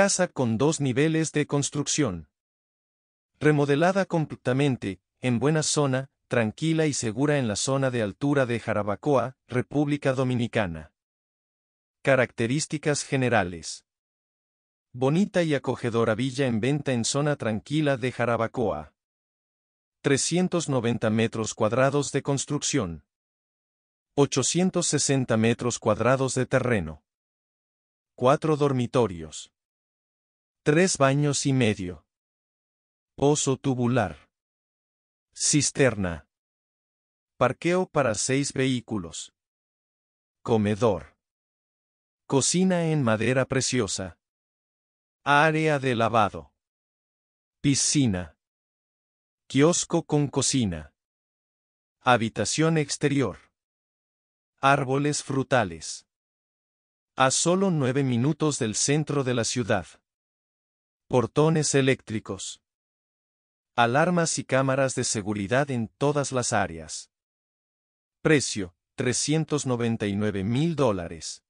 casa con dos niveles de construcción. Remodelada completamente, en buena zona, tranquila y segura en la zona de altura de Jarabacoa, República Dominicana. Características generales. Bonita y acogedora villa en venta en zona tranquila de Jarabacoa. 390 metros cuadrados de construcción. 860 metros cuadrados de terreno. Cuatro dormitorios. Tres baños y medio. Pozo tubular. Cisterna. Parqueo para seis vehículos. Comedor. Cocina en madera preciosa. Área de lavado. Piscina. Kiosco con cocina. Habitación exterior. Árboles frutales. A solo nueve minutos del centro de la ciudad. Portones eléctricos. Alarmas y cámaras de seguridad en todas las áreas. Precio, 399 mil dólares.